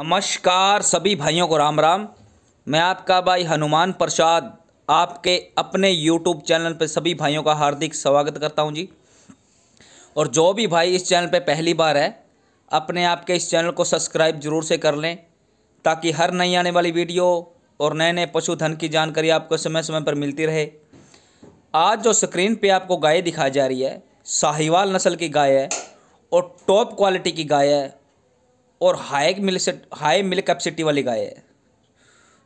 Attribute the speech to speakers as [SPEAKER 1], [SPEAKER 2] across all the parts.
[SPEAKER 1] नमस्कार सभी भाइयों को राम राम मैं आपका भाई हनुमान प्रसाद आपके अपने यूट्यूब चैनल पर सभी भाइयों का हार्दिक स्वागत करता हूं जी और जो भी भाई इस चैनल पर पहली बार है अपने आपके इस चैनल को सब्सक्राइब जरूर से कर लें ताकि हर नई आने वाली वीडियो और नए नए पशुधन की जानकारी आपको समय समय पर मिलती रहे आज जो स्क्रीन पे आपको गाय दिखाई जा रही है साहिवाल नस्ल की गाय है और टॉप क्वालिटी की गाय है और हाई मिल हाई मिल्क कैपेसिटी वाली गाय है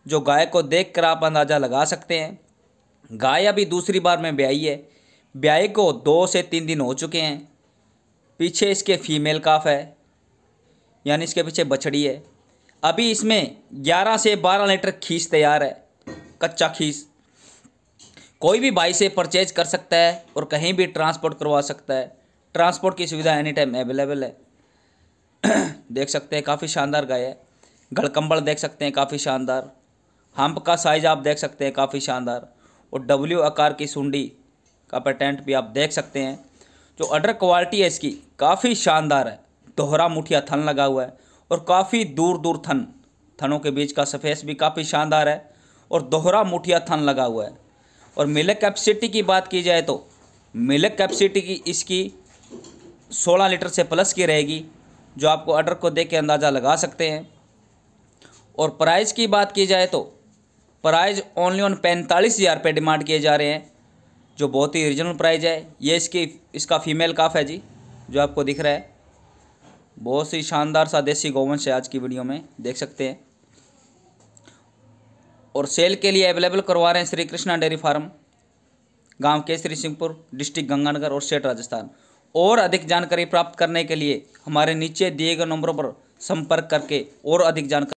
[SPEAKER 1] जो गाय को देख कर आप अंदाज़ा लगा सकते हैं गाय अभी दूसरी बार में ब्याई है ब्याई को दो से तीन दिन हो चुके हैं पीछे इसके फीमेल काफ है यानी इसके पीछे बछड़ी है अभी इसमें 11 से 12 लीटर खीस तैयार है कच्चा खीस कोई भी भाई से परचेज कर सकता है और कहीं भी ट्रांसपोर्ट करवा सकता है ट्रांसपोर्ट की सुविधा एनी टाइम अवेलेबल है देख सकते हैं काफ़ी शानदार गाय है गड़कम्बल देख सकते हैं काफ़ी शानदार हम्प का साइज आप देख सकते हैं काफ़ी शानदार और डब्ल्यू आकार की सुंडी का पेटेंट भी आप देख सकते हैं जो अडर क्वालिटी है इसकी काफ़ी शानदार है दोहरा मुठिया थन लगा हुआ है और काफ़ी दूर दूर थन थनों के बीच का सफेस भी काफ़ी शानदार है और दोहरा मुठिया थन लगा हुआ है और मिलक कैपेसिटी की बात की जाए तो मिलक कैपेसिटी की इसकी 16 लीटर से प्लस की रहेगी जो आपको ऑर्डर को देख के अंदाज़ा लगा सकते हैं और प्राइस की बात की जाए तो प्राइस ओनली ऑन पैंतालीस हज़ार रुपये डिमांड किए जा रहे हैं जो बहुत ही रिजनल प्राइस है ये इसकी इसका फीमेल काफ है जी जो आपको दिख रहा है बहुत सी शानदार सा देसी गोवंश है आज की वीडियो में देख सकते हैं और सेल के लिए अवेलेबल करवा रहे हैं श्री कृष्णा डेयरी फार्म गांव केसरी सिंहपुर डिस्ट्रिक्ट गंगानगर और सेठ राजस्थान और अधिक जानकारी प्राप्त करने के लिए हमारे नीचे दिए गए नंबरों पर संपर्क करके और अधिक जानकारी